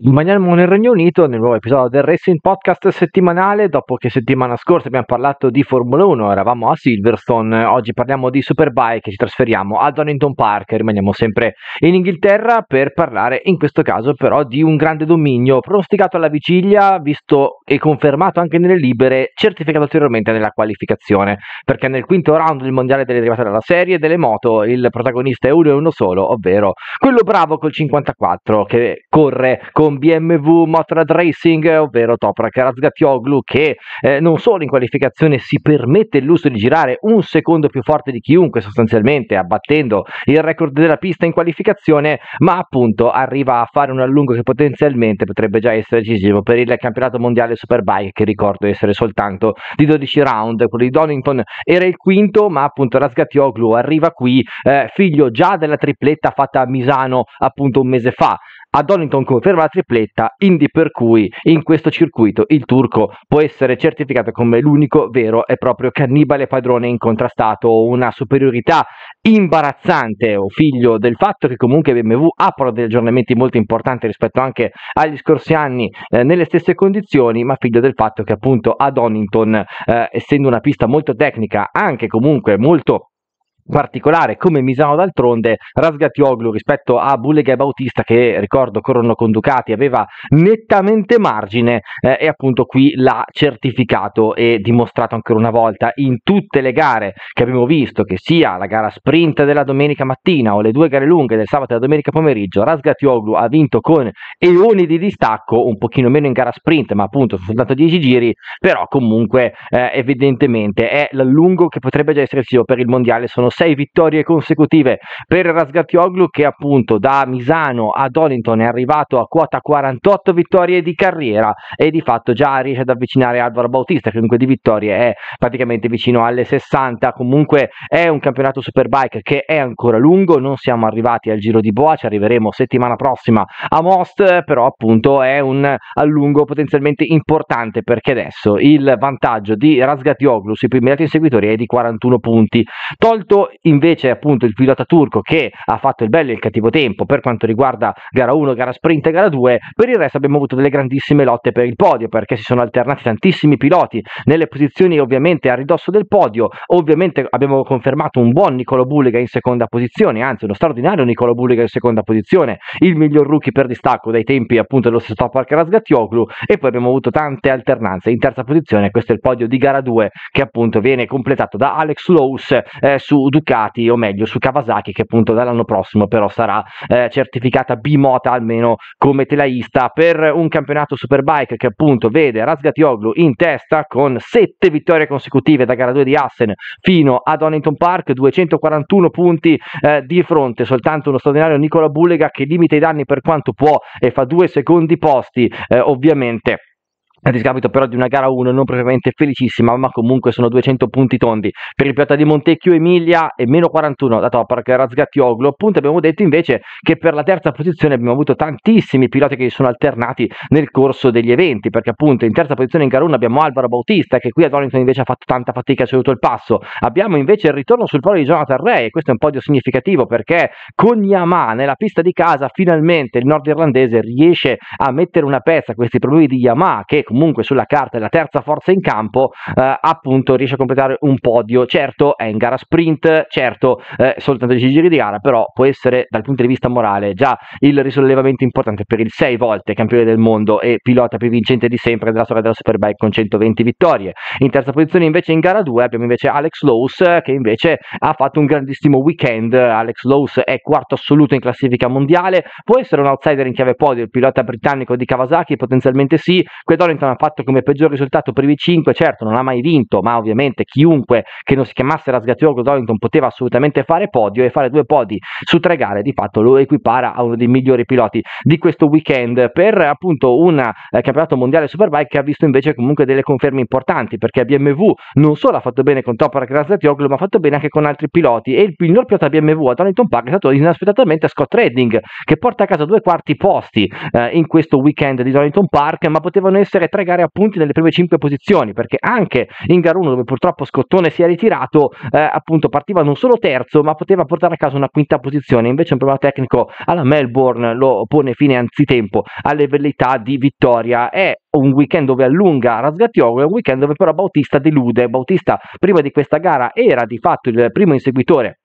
Rimaniamo nel Regno Unito nel nuovo episodio del Racing Podcast settimanale, dopo che settimana scorsa abbiamo parlato di Formula 1, eravamo a Silverstone, oggi parliamo di Superbike, ci trasferiamo a Donington Park, rimaniamo sempre in Inghilterra per parlare in questo caso però di un grande dominio pronosticato alla vigilia, visto e confermato anche nelle libere, certificato ulteriormente nella qualificazione, perché nel quinto round del mondiale delle derivate dalla serie delle moto il protagonista è uno e uno solo, ovvero quello bravo col 54 che corre con con BMW Motorrad Racing, ovvero Toprak Razgatioglu, che eh, non solo in qualificazione si permette il lusso di girare un secondo più forte di chiunque sostanzialmente, abbattendo il record della pista in qualificazione, ma appunto arriva a fare un allungo che potenzialmente potrebbe già essere decisivo per il campionato mondiale Superbike, che ricordo essere soltanto di 12 round, quello di Donington era il quinto, ma appunto Razgatioglu arriva qui, eh, figlio già della tripletta fatta a Misano appunto un mese fa a Donington conferma la tripletta, Indy per cui in questo circuito il turco può essere certificato come l'unico vero e proprio cannibale padrone incontrastato, una superiorità imbarazzante o figlio del fatto che comunque BMW apra degli aggiornamenti molto importanti rispetto anche agli scorsi anni eh, nelle stesse condizioni, ma figlio del fatto che appunto a Donington, eh, essendo una pista molto tecnica, anche comunque molto particolare, come Misano d'altronde, Rasgatioglu rispetto a Bullega e Bautista che ricordo corrono con Ducati aveva nettamente margine eh, e appunto qui l'ha certificato e dimostrato ancora una volta in tutte le gare che abbiamo visto, che sia la gara sprint della domenica mattina o le due gare lunghe del sabato e della domenica pomeriggio, Rasgatioglu ha vinto con eoni di distacco, un pochino meno in gara sprint, ma appunto soltanto 10 giri, però comunque eh, evidentemente è l'allungo che potrebbe già essere esserci per il mondiale sono sei vittorie consecutive per Rasgatioglu che appunto da Misano ad Donington è arrivato a quota 48 vittorie di carriera e di fatto già riesce ad avvicinare Alvaro Bautista che comunque di vittorie è praticamente vicino alle 60 comunque è un campionato Superbike che è ancora lungo non siamo arrivati al giro di Boa ci arriveremo settimana prossima a Most però appunto è un allungo potenzialmente importante perché adesso il vantaggio di Rasgatioglu sui primi dati inseguitori è di 41 punti tolto invece appunto il pilota turco che ha fatto il bello e il cattivo tempo per quanto riguarda gara 1, gara sprint e gara 2, per il resto abbiamo avuto delle grandissime lotte per il podio perché si sono alternati tantissimi piloti nelle posizioni ovviamente a ridosso del podio, ovviamente abbiamo confermato un buon Nicolo Bulliga in seconda posizione, anzi uno straordinario Nicolo Bulliga in seconda posizione, il miglior rookie per distacco dai tempi appunto dello stesso Alcaraz Gattioglu e poi abbiamo avuto tante alternanze in terza posizione, questo è il podio di gara 2 che appunto viene completato da Alex Lowe eh, su Ducati o meglio su Kawasaki che appunto dall'anno prossimo però sarà eh, certificata bimota almeno come telaista per un campionato Superbike che appunto vede Razgatioglu in testa con 7 vittorie consecutive da gara 2 di Assen fino a Donington Park 241 punti eh, di fronte soltanto uno straordinario Nicola Bullega che limita i danni per quanto può e fa due secondi posti eh, ovviamente a discapito però di una gara 1 non propriamente felicissima, ma comunque sono 200 punti tondi per il pilota di Montecchio Emilia e meno 41 da Toprak Razgattioglu. Appunto abbiamo detto invece che per la terza posizione abbiamo avuto tantissimi piloti che si sono alternati nel corso degli eventi, perché appunto in terza posizione in gara 1 abbiamo Alvaro Bautista che qui a Donington invece ha fatto tanta fatica, e ha ceduto il passo. Abbiamo invece il ritorno sul polo di Jonathan Ray e questo è un podio significativo perché con Yamaha nella pista di casa finalmente il nordirlandese riesce a mettere una pezza a questi problemi di Yamaha che comunque sulla carta è la terza forza in campo, eh, appunto riesce a completare un podio. Certo è in gara sprint, certo eh, soltanto 10 giri di gara, però può essere dal punto di vista morale già il risollevamento importante per il 6 volte campione del mondo e pilota più vincente di sempre della storia della Superbike con 120 vittorie. In terza posizione invece in gara 2 abbiamo invece Alex Lowe's che invece ha fatto un grandissimo weekend. Alex Lowe's è quarto assoluto in classifica mondiale, può essere un outsider in chiave podio, il pilota britannico di Kawasaki potenzialmente sì, Quedone Southampton ha fatto come peggior risultato per i 5, certo non ha mai vinto, ma ovviamente chiunque che non si chiamasse Rasgatiolo Dorrington poteva assolutamente fare podio e fare due podi su tre gare di fatto lo equipara a uno dei migliori piloti di questo weekend per appunto un eh, campionato mondiale Superbike che ha visto invece comunque delle conferme importanti perché BMW non solo ha fatto bene con Toprak Rasgatioglu ma ha fatto bene anche con altri piloti e il miglior pilota BMW a Donington Park è stato inaspettatamente Scott Redding che porta a casa due quarti posti eh, in questo weekend di Donington Park ma potevano essere giocare tre gare a punti nelle prime cinque posizioni, perché anche in gara 1 dove purtroppo Scottone si è ritirato, eh, appunto partiva non solo terzo, ma poteva portare a casa una quinta posizione, invece un problema tecnico alla Melbourne lo pone fine anzitempo alle velleità di vittoria. È un weekend dove allunga Rasgatioglu, è un weekend dove però Bautista delude. Bautista prima di questa gara era di fatto il primo inseguitore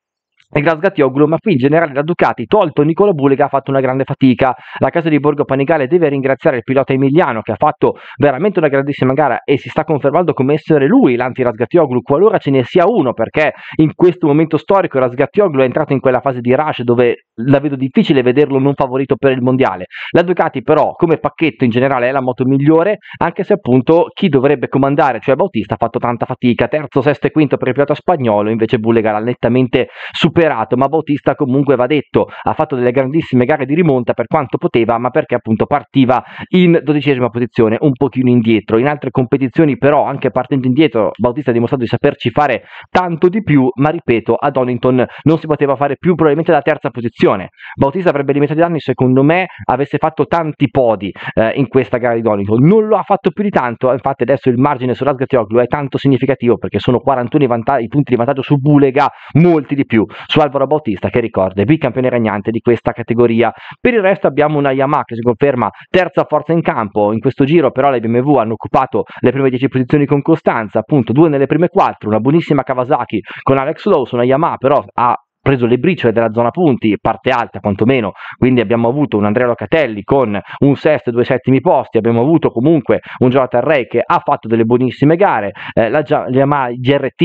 e Glasgattioglu, ma qui in generale la Ducati, tolto Nicola Bulega, ha fatto una grande fatica. La casa di Borgo Panigale deve ringraziare il pilota Emiliano che ha fatto veramente una grandissima gara e si sta confermando come essere lui l'anti-Rasgattioglu, qualora ce ne sia uno, perché in questo momento storico Rasgattioglu è entrato in quella fase di rush dove la vedo difficile vederlo non favorito per il mondiale. La Ducati però come pacchetto in generale è la moto migliore, anche se appunto chi dovrebbe comandare, cioè Bautista, ha fatto tanta fatica. Terzo, sesto e quinto per il pilota spagnolo, invece Bulega l'ha nettamente superato superato, ma Bautista comunque va detto, ha fatto delle grandissime gare di rimonta per quanto poteva, ma perché appunto partiva in dodicesima posizione, un pochino indietro. In altre competizioni però, anche partendo indietro, Bautista ha dimostrato di saperci fare tanto di più, ma ripeto, a Donington non si poteva fare più probabilmente la terza posizione. Bautista avrebbe limitato i danni, secondo me, avesse fatto tanti podi eh, in questa gara di Donington. Non lo ha fatto più di tanto, eh, infatti adesso il margine su Razgatioglu è tanto significativo perché sono 41 i, vanta- i punti di vantaggio su Bulega, molti di più su Alvaro Bautista che ricorda è bicampione regnante di questa categoria. Per il resto abbiamo una Yamaha che si conferma terza forza in campo, in questo giro però le BMW hanno occupato le prime 10 posizioni con costanza, appunto due nelle prime 4, una buonissima Kawasaki con Alex Lowe, una Yamaha però ha preso le briciole della zona punti, parte alta quantomeno, quindi abbiamo avuto un Andrea Locatelli con un sesto e due settimi posti, abbiamo avuto comunque un Jonathan Ray che ha fatto delle buonissime gare, eh, la Yamaha GRT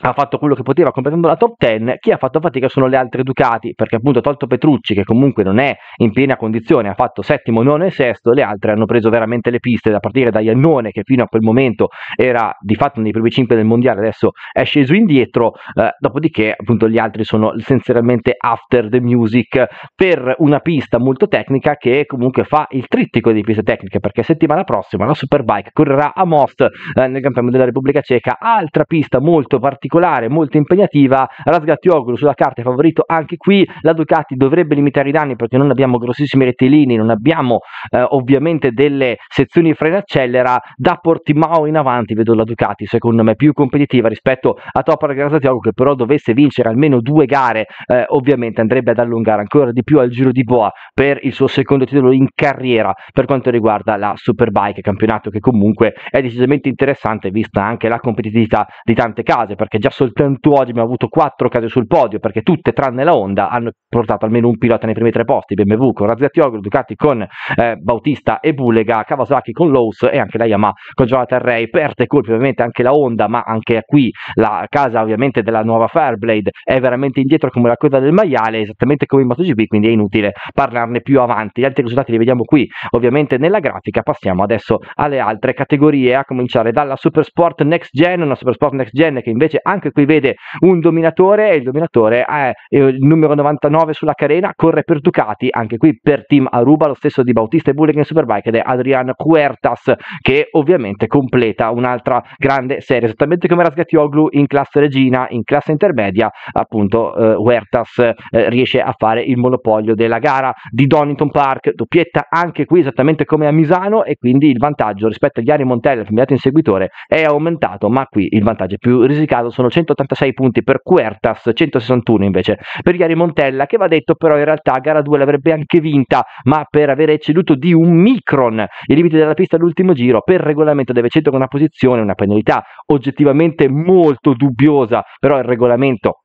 ha fatto quello che poteva completando la top 10, chi ha fatto fatica sono le altre Ducati, perché appunto tolto Petrucci che comunque non è in piena condizione, ha fatto settimo, nono e sesto, le altre hanno preso veramente le piste, da partire da Iannone che fino a quel momento era di fatto nei primi 5 del mondiale, adesso è sceso indietro, eh, dopodiché appunto gli altri sono essenzialmente after the music per una pista molto tecnica che comunque fa il trittico di piste tecniche, perché settimana prossima la Superbike correrà a Most eh, nel campionato della Repubblica Ceca, altra pista molto particolare particolare, molto impegnativa. Rasgatioglu sulla carta è favorito anche qui. La Ducati dovrebbe limitare i danni perché non abbiamo grossissimi rettilini, non abbiamo eh, ovviamente delle sezioni freno accelera. Da Portimao in avanti vedo la Ducati, secondo me, più competitiva rispetto a Toprak Rasgatioglu che però dovesse vincere almeno due gare, eh, ovviamente andrebbe ad allungare ancora di più al Giro di Boa per il suo secondo titolo in carriera per quanto riguarda la Superbike, campionato che comunque è decisamente interessante vista anche la competitività di tante case perché che già soltanto oggi abbiamo avuto quattro case sul podio, perché tutte tranne la Honda hanno portato almeno un pilota nei primi tre posti, BMW con Razziatioglu, Ducati con eh, Bautista e Bulega, Kawasaki con Lowe's e anche la Yamaha con Jonathan Ray, perde colpi ovviamente anche la Honda, ma anche qui la casa ovviamente della nuova Fireblade è veramente indietro come la coda del maiale, esattamente come in MotoGP, quindi è inutile parlarne più avanti. Gli altri risultati li vediamo qui ovviamente nella grafica, passiamo adesso alle altre categorie, a cominciare dalla Supersport Next Gen, una Supersport Next Gen che invece anche qui vede un dominatore e il dominatore è eh, il numero 99 sulla carena, corre per Ducati, anche qui per Team Aruba, lo stesso di Bautista e Bulling in Superbike ed è Adrian Huertas che ovviamente completa un'altra grande serie, esattamente come Rasgatioglu in classe regina, in classe intermedia, appunto eh, Huertas eh, riesce a fare il monopolio della gara di Donington Park, doppietta anche qui esattamente come a Misano e quindi il vantaggio rispetto agli anni Montella, premiato in seguitore, è aumentato, ma qui il vantaggio è più risicato sono 186 punti per Quertas, 161 invece per Iari Montella, che va detto però in realtà gara 2 l'avrebbe anche vinta, ma per aver ecceduto di un micron i limiti della pista all'ultimo giro, per regolamento deve cedere una posizione, una penalità oggettivamente molto dubbiosa, però il regolamento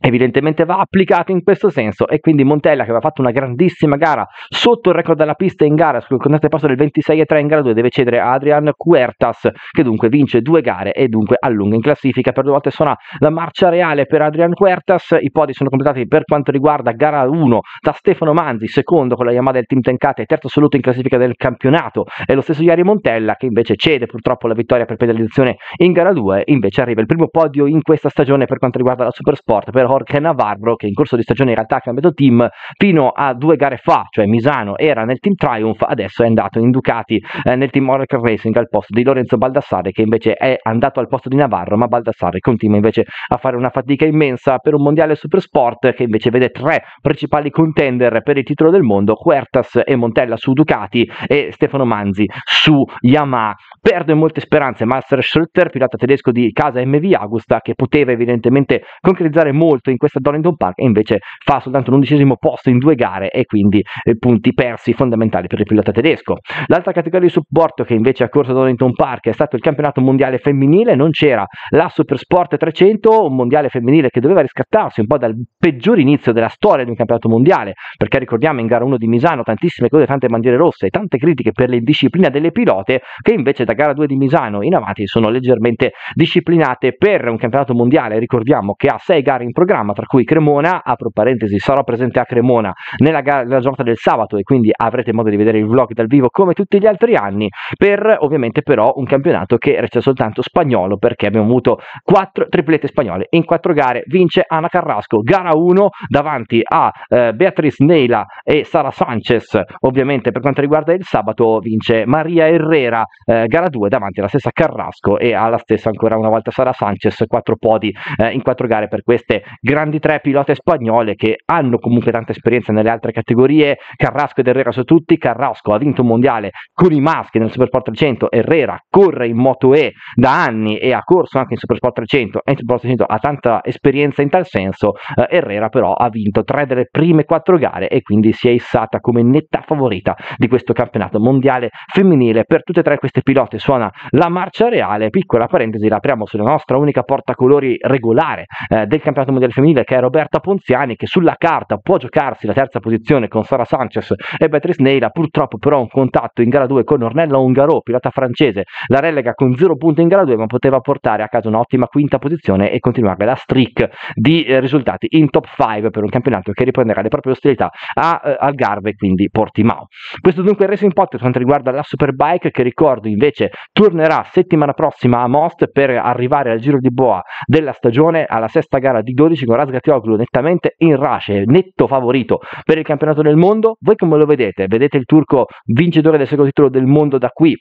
evidentemente va applicato in questo senso e quindi Montella che aveva fatto una grandissima gara sotto il record della pista in gara sul contatto di passo del 26-3 in gara 2 deve cedere a Adrian Cuertas che dunque vince due gare e dunque allunga in classifica per due volte suona la marcia reale per Adrian Cuertas i podi sono completati per quanto riguarda gara 1 da Stefano Manzi secondo con la Yamaha del team Tenkate terzo assoluto in classifica del campionato e lo stesso Iari Montella che invece cede purtroppo la vittoria per penalizzazione in gara 2 invece arriva il primo podio in questa stagione per quanto riguarda la Supersport per Jorge Navarro che in corso di stagione in realtà ha cambiato team fino a due gare fa, cioè Misano era nel team Triumph, adesso è andato in Ducati eh, nel team Oracle Racing al posto di Lorenzo Baldassare che invece è andato al posto di Navarro, ma Baldassare continua invece a fare una fatica immensa per un mondiale super sport che invece vede tre principali contender per il titolo del mondo, Huertas e Montella su Ducati e Stefano Manzi su Yamaha. Perde molte speranze Master Schrutter, pilota tedesco di casa MV Agusta che poteva evidentemente concretizzare molto molto in questa Donington Park e invece fa soltanto l'undicesimo posto in due gare e quindi eh, punti persi fondamentali per il pilota tedesco. L'altra categoria di supporto che invece ha corso a Donington Park è stato il campionato mondiale femminile, non c'era la Supersport 300, un mondiale femminile che doveva riscattarsi un po' dal peggior inizio della storia di un campionato mondiale, perché ricordiamo in gara 1 di Misano tantissime cose, tante bandiere rosse e tante critiche per l'indisciplina delle pilote che invece da gara 2 di Misano in avanti sono leggermente disciplinate per un campionato mondiale, ricordiamo che ha 6 gare in programma programma, tra cui Cremona, apro parentesi, sarò presente a Cremona nella, nella giornata del sabato e quindi avrete modo di vedere il vlog dal vivo come tutti gli altri anni, per ovviamente però un campionato che resta soltanto spagnolo perché abbiamo avuto quattro triplette spagnole in quattro gare, vince Ana Carrasco, gara 1 davanti a eh, Beatriz Neila e Sara Sanchez, ovviamente per quanto riguarda il sabato vince Maria Herrera, eh, gara 2 davanti alla stessa Carrasco e alla stessa ancora una volta Sara Sanchez, quattro podi eh, in quattro gare per queste grandi tre pilote spagnole che hanno comunque tanta esperienza nelle altre categorie, Carrasco ed Herrera su tutti, Carrasco ha vinto un mondiale con i maschi nel Supersport 300, Herrera corre in Moto E da anni e ha corso anche in Supersport 300 e in Supersport 300 ha tanta esperienza in tal senso, eh, Herrera però ha vinto tre delle prime quattro gare e quindi si è issata come netta favorita di questo campionato mondiale femminile. Per tutte e tre queste pilote suona la marcia reale, piccola parentesi, la apriamo sulla nostra unica portacolori regolare eh, del campionato mondiale del femminile che è Roberta Ponziani che sulla carta può giocarsi la terza posizione con Sara Sanchez e Beatrice Neila purtroppo però un contatto in gara 2 con Ornella Ungaro pilota francese la relega con 0 punti in gara 2 ma poteva portare a casa un'ottima quinta posizione e continuare la streak di eh, risultati in top 5 per un campionato che riprenderà le proprie ostilità a eh, Algarve quindi Portimao questo dunque è il Racing Pot per quanto riguarda la Superbike che ricordo invece tornerà settimana prossima a Most per arrivare al giro di boa della stagione alla sesta gara di 12 2012 con Razgatioglu nettamente in race, netto favorito per il campionato del mondo. Voi come lo vedete? Vedete il turco vincitore del secondo titolo del mondo da qui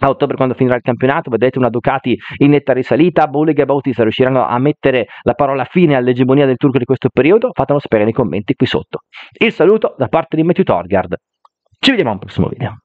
a ottobre quando finirà il campionato vedete una Ducati in netta risalita Bouleg e Bautista riusciranno a mettere la parola fine all'egemonia del turco di questo periodo fatemelo sapere nei commenti qui sotto il saluto da parte di Matthew Torgard ci vediamo al prossimo video